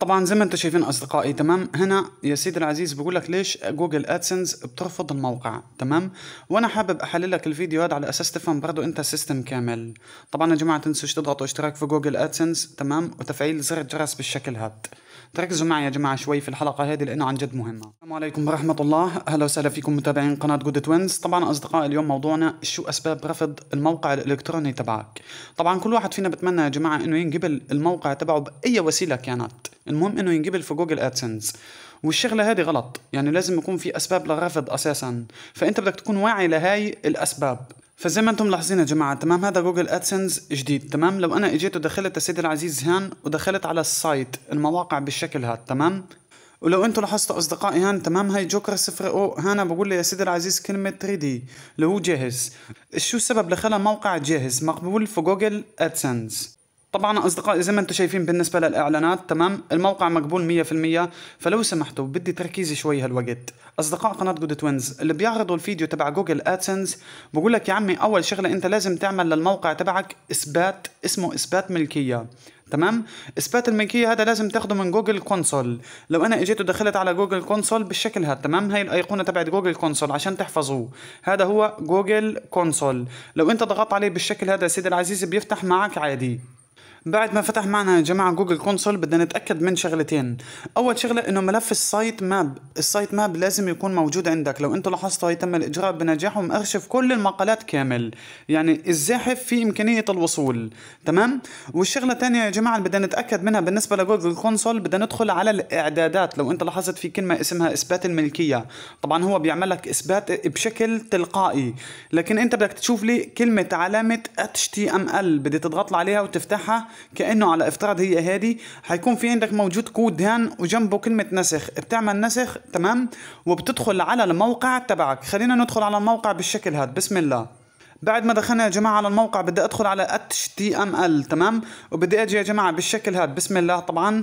طبعا زي ما انتم شايفين اصدقائي تمام هنا يا سيدي العزيز بقول لك ليش جوجل ادسنس بترفض الموقع تمام وانا حابب احلل لك الفيديو هذا على اساس تفهم برضه انت سيستم كامل طبعا يا جماعه تنسوش تضغطوا اشتراك في جوجل ادسنس تمام وتفعيل زر الجرس بالشكل هذا تركزوا معي يا جماعه شوي في الحلقه هذه لانه عن جد مهمه السلام عليكم ورحمه الله اهلا وسهلا فيكم متابعين قناه جود توينز طبعا اصدقاء اليوم موضوعنا شو اسباب رفض الموقع الالكتروني تبعك طبعا كل واحد فينا بتمنى يا جماعه انه ينقبل الموقع تبعه باي وسيله كانت المهم انه ينقبل في جوجل ادسنس والشغله هذه غلط يعني لازم يكون في اسباب للرفض اساسا فانت بدك تكون واعي لهاي الاسباب فزي ما انتم ملاحظين يا جماعه تمام هذا جوجل ادسنس جديد تمام لو انا اجيت ودخلت يا سيدي العزيز هان ودخلت على السايت المواقع بالشكل هذا تمام ولو انتم لاحظتوا اصدقائي هان تمام هاي جوكر صفر او هانا بقول لي يا سيدي العزيز كلمة 3 دي اللي هو جاهز شو السبب لخلى موقع جاهز مقبول في جوجل ادسنس طبعا اصدقائي زي ما انتم شايفين بالنسبه للاعلانات تمام الموقع مقبول 100% فلو سمحتوا بدي تركيزي شوي هالوقت اصدقاء قناه جود توينز اللي بيعرضوا الفيديو تبع جوجل ادسنس بقول لك يا عمي اول شغله انت لازم تعمل للموقع تبعك اثبات اسمه اثبات ملكيه تمام اثبات الملكيه هذا لازم تاخده من جوجل كونسول لو انا اجيت ودخلت على جوجل كونسول بالشكل هذا تمام هاي الايقونه تبعت جوجل كونسول عشان تحفظوه هذا هو جوجل كونسول لو انت ضغطت عليه بالشكل هذا يا سيدي العزيز بيفتح معك عادي بعد ما فتح معنا يا جماعه جوجل كونسول بدنا نتاكد من شغلتين اول شغله انه ملف السايت ماب السايت ماب لازم يكون موجود عندك لو انت لاحظت هاي تم الاجراء بنجاح ومأرشف كل المقالات كامل يعني الزاحف في امكانيه الوصول تمام والشغله الثانيه يا جماعه اللي بدنا نتاكد منها بالنسبه لجوجل كونسول بدنا ندخل على الاعدادات لو انت لاحظت في كلمه اسمها اثبات الملكيه طبعا هو بيعمل لك اثبات بشكل تلقائي لكن انت بدك تشوف لي كلمه علامه HTML بدي تضغط عليها وتفتحها كانه على افتراض هي هذه حيكون في عندك موجود كود هان وجنبه كلمه نسخ بتعمل نسخ تمام وبتدخل على الموقع تبعك خلينا ندخل على الموقع بالشكل هذا بسم الله بعد ما دخلنا يا جماعه على الموقع بدي ادخل على اتش تي ام ال تمام وبدي اجي يا جماعه بالشكل هذا بسم الله طبعا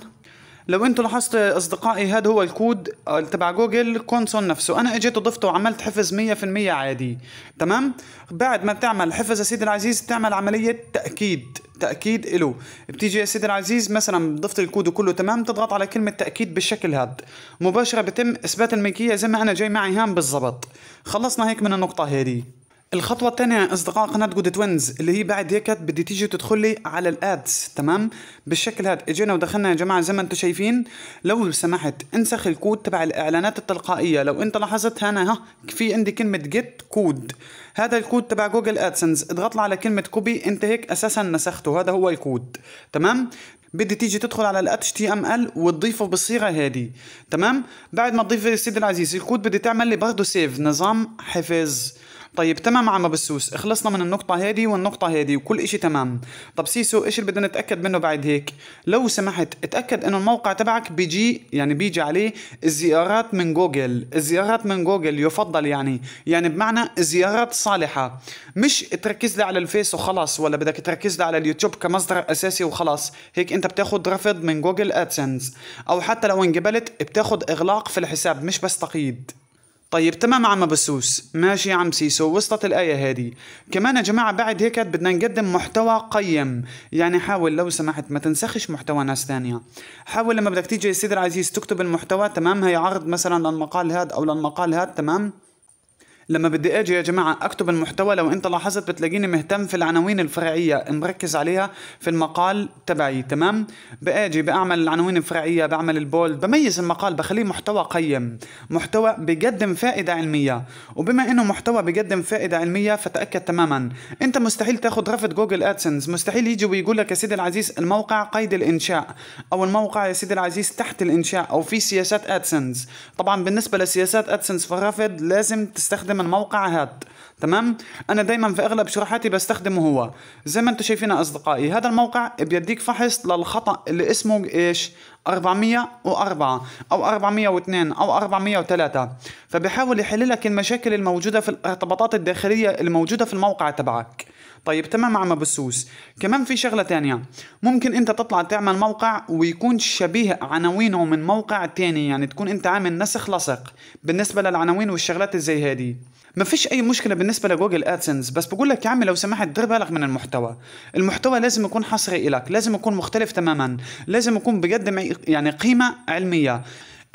لو انتم لاحظت اصدقائي هذا هو الكود تبع جوجل كونسول نفسه انا اجيت وضفته وعملت حفظ 100% عادي تمام بعد ما بتعمل حفظ يا سيدي العزيز بتعمل عمليه تاكيد تاكيد له بتيجي يا سيدي العزيز مثلا ضفت الكود وكله تمام تضغط على كلمه تاكيد بالشكل هذا مباشره بتم اثبات الملكيه زي ما انا جاي معي هام بالضبط خلصنا هيك من النقطه هذه الخطوه الثانيه اصدقاء قناه جود توينز اللي هي بعد هيك بدي تيجي تدخل لي على الادز تمام بالشكل هذا اجينا ودخلنا يا جماعه زي ما انتم شايفين لو سمحت انسخ الكود تبع الاعلانات التلقائيه لو انت لاحظت هنا ها في عندي كلمه جيت كود هذا الكود تبع جوجل ادسنس اضغط على كلمه كوبي انت هيك اساسا نسخته هذا هو الكود تمام بدي تيجي تدخل على ال HTML وتضيفه بالصيغه هذه تمام بعد ما تضيف يا سيدي العزيز الكود بدي تعمل لي برضه سيف نظام حفظ طيب تمام عم بسوس خلصنا من النقطة هذه والنقطة هذه وكل إشي تمام طب سيسو إيش اللي بدنا نتأكد منه بعد هيك لو سمحت اتأكد إنه الموقع تبعك بيجي يعني بيجي عليه الزيارات من جوجل الزيارات من جوجل يفضل يعني يعني بمعنى الزيارات صالحة مش تركز لي على الفيس وخلاص ولا بدك تركز لي على اليوتيوب كمصدر أساسي وخلاص هيك أنت بتاخد رفض من جوجل أدسنس أو حتى لو انقبلت بتاخد إغلاق في الحساب مش بس تقييد طيب تمام عم بسوس ماشي عم سيسو وصلت الآية هذه كمان يا جماعة بعد هيك بدنا نقدم محتوى قيم يعني حاول لو سمحت ما تنسخش محتوى ناس ثانية حاول لما بدك تيجي يا سيدي العزيز تكتب المحتوى تمام هي عرض مثلا للمقال هاد أو للمقال هاد تمام لما بدي اجي يا جماعه اكتب المحتوى لو انت لاحظت بتلاقيني مهتم في العناوين الفرعيه مركز عليها في المقال تبعي تمام باجي بعمل العناوين الفرعيه بعمل البولد بميز المقال بخليه محتوى قيم محتوى بيقدم فائده علميه وبما انه محتوى بيقدم فائده علميه فتاكد تماما انت مستحيل تاخذ رفض جوجل ادسنس مستحيل يجي ويقول لك يا سيدي العزيز الموقع قيد الانشاء او الموقع يا سيدي العزيز تحت الانشاء او في سياسات ادسنس طبعا بالنسبه لسياسات ادسنس فالرفض لازم تستخدم من موقع هاد تمام انا دايما في اغلب شروحاتي بستخدمه هو زي ما انتم شايفين اصدقائي هذا الموقع بيديك فحص للخطا اللي اسمه ايش 404 أو 402 أو 403 فبيحاول يحل لك المشاكل الموجودة في الارتباطات الداخلية الموجودة في الموقع تبعك طيب تمام عم بسوس كمان في شغلة تانية ممكن انت تطلع تعمل موقع ويكون شبيه عناوينه من موقع تاني يعني تكون انت عامل نسخ لصق بالنسبة للعناوين والشغلات زي هذه ما فيش اي مشكله بالنسبه لجوجل ادسنس بس بقول لك يا عمي لو سمحت دير بالك من المحتوى المحتوى لازم يكون حصري إلك لازم يكون مختلف تماما لازم يكون بجد يعني قيمه علميه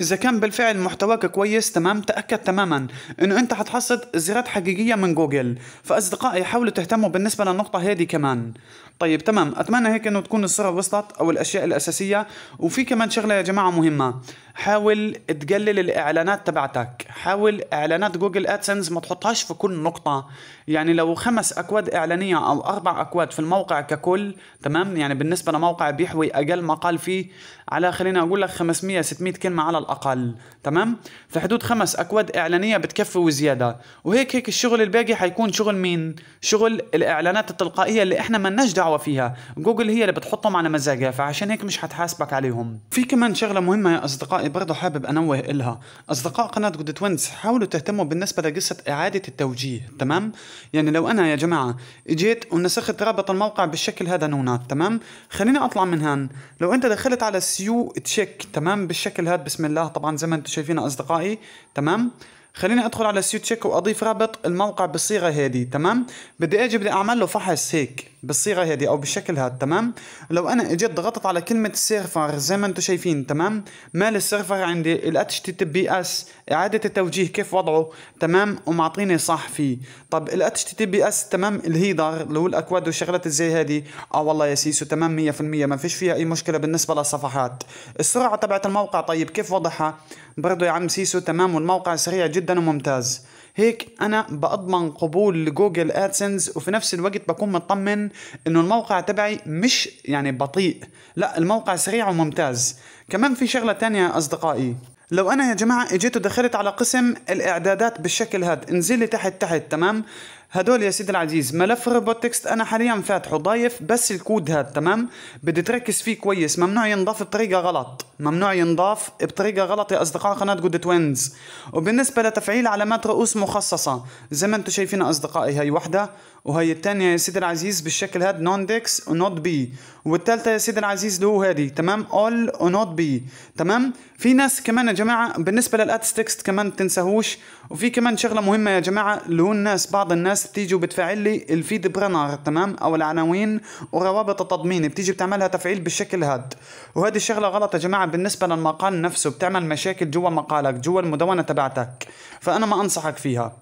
اذا كان بالفعل محتواك كويس تمام تاكد تماما انه انت حتحصد زيارات حقيقيه من جوجل فاصدقائي حاولوا تهتموا بالنسبه للنقطه هذه كمان طيب تمام اتمنى هيك انه تكون الصوره وصلت او الاشياء الاساسيه وفي كمان شغله يا جماعه مهمه حاول تقلل الاعلانات تبعتك حاول اعلانات جوجل ادسنس ما تحطهاش في كل نقطه يعني لو خمس اكواد اعلانيه او اربع اكواد في الموقع ككل تمام يعني بالنسبه لموقع بيحوي اقل مقال فيه على خلينا اقول لك 500 600 كلمه على الاقل تمام في حدود خمس اكواد اعلانيه بتكفي وزياده وهيك هيك الشغل الباقي حيكون شغل مين شغل الاعلانات التلقائيه اللي احنا ما لناش دعوه فيها جوجل هي اللي بتحطهم على مزاجها فعشان هيك مش حتحاسبك عليهم في كمان شغله مهمه يا اصدقائي برضه حابب انوه لها اصدقاء قناه جود ستودنتس حاولوا تهتموا بالنسبة لقصة إعادة التوجيه تمام؟ يعني لو أنا يا جماعة إجيت ونسخت رابط الموقع بالشكل هذا نونات تمام؟ خليني أطلع من هان لو أنت دخلت على سيو تشيك تمام بالشكل هذا بسم الله طبعا زي ما أنتم شايفين أصدقائي تمام؟ خليني ادخل على سيو تشيك واضيف رابط الموقع بالصيغه هذه تمام بدي اجي بدي اعمل له فحص هيك بالصيغه هذه او بالشكل هذا تمام لو انا اجيت ضغطت على كلمه سيرفر زي ما انتم شايفين تمام مال السيرفر عندي ال HTTPS اعاده التوجيه كيف وضعه تمام ومعطيني صح فيه طب ال HTTPS تمام الهيدر اللي هو الاكواد والشغلات زي هذه اه والله يا سيسو تمام 100% ما فيش فيها اي مشكله بالنسبه للصفحات السرعه تبعت الموقع طيب كيف وضعها برضو يا عم سيسو تمام والموقع سريع جدا وممتاز هيك انا بأضمن قبول لجوجل ادسنس وفي نفس الوقت بكون مطمن انه الموقع تبعي مش يعني بطيء لا الموقع سريع وممتاز كمان في شغلة تانية يا اصدقائي لو انا يا جماعة اجيت ودخلت على قسم الاعدادات بالشكل هاد انزلي تحت تحت تمام هدول يا سيدي العزيز ملف الروبوتكست انا حاليا فاتحه ضايف بس الكود هاد تمام بدي تركز فيه كويس ممنوع ينضاف بطريقه غلط ممنوع ينضاف بطريقه غلط يا اصدقاء قناه جود توينز وبالنسبه لتفعيل علامات رؤوس مخصصه زي ما انتم شايفين اصدقائي هي وحده وهي الثانيه يا سيدي العزيز بالشكل هاد نون ديكس ونوت بي والثالثه يا سيدي العزيز اللي هو هذه تمام اول ونوت بي تمام في ناس كمان يا جماعه بالنسبه للاتس تكست كمان تنساهوش وفي كمان شغله مهمه يا جماعه اللي هو الناس بعض الناس بتيجي وبتفعل لي الفيد برانر تمام او العناوين وروابط التضمين بتيجي بتعملها تفعيل بالشكل هاد وهذه الشغله غلط يا جماعه بالنسبه للمقال نفسه بتعمل مشاكل جوا مقالك جوا المدونه تبعتك فانا ما انصحك فيها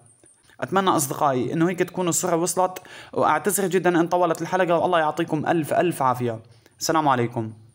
اتمنى اصدقائي انه هيك تكون الصوره وصلت واعتذر جدا ان طولت الحلقه والله يعطيكم الف الف عافيه السلام عليكم